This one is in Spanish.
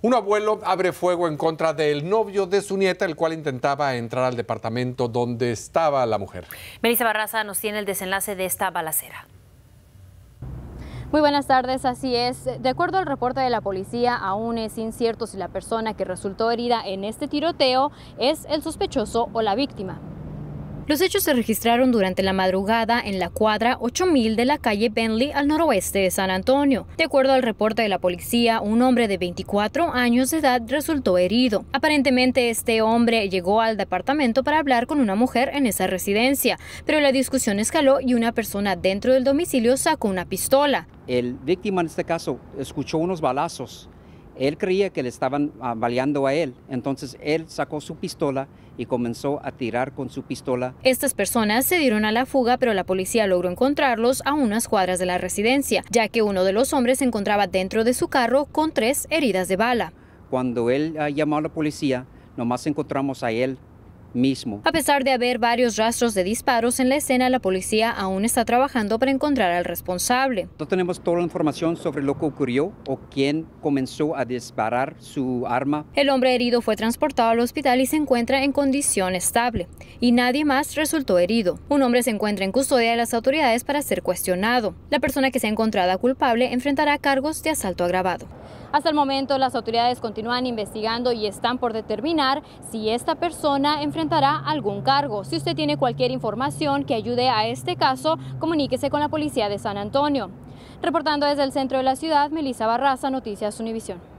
Un abuelo abre fuego en contra del novio de su nieta, el cual intentaba entrar al departamento donde estaba la mujer. Melissa Barraza nos tiene el desenlace de esta balacera. Muy buenas tardes, así es. De acuerdo al reporte de la policía, aún es incierto si la persona que resultó herida en este tiroteo es el sospechoso o la víctima. Los hechos se registraron durante la madrugada en la cuadra 8000 de la calle Bentley al noroeste de San Antonio. De acuerdo al reporte de la policía, un hombre de 24 años de edad resultó herido. Aparentemente este hombre llegó al departamento para hablar con una mujer en esa residencia, pero la discusión escaló y una persona dentro del domicilio sacó una pistola. El víctima en este caso escuchó unos balazos él creía que le estaban ah, baleando a él, entonces él sacó su pistola y comenzó a tirar con su pistola. Estas personas se dieron a la fuga, pero la policía logró encontrarlos a unas cuadras de la residencia, ya que uno de los hombres se encontraba dentro de su carro con tres heridas de bala. Cuando él ah, llamó a la policía, nomás encontramos a él mismo. A pesar de haber varios rastros de disparos en la escena, la policía aún está trabajando para encontrar al responsable. No tenemos toda la información sobre lo que ocurrió o quién comenzó a disparar su arma. El hombre herido fue transportado al hospital y se encuentra en condición estable y nadie más resultó herido. Un hombre se encuentra en custodia de las autoridades para ser cuestionado. La persona que sea encontrada culpable enfrentará cargos de asalto agravado. Hasta el momento las autoridades continúan investigando y están por determinar si esta persona enfrenta enfrentará algún cargo. Si usted tiene cualquier información que ayude a este caso, comuníquese con la policía de San Antonio. Reportando desde el centro de la ciudad, Melissa Barraza, Noticias Univisión.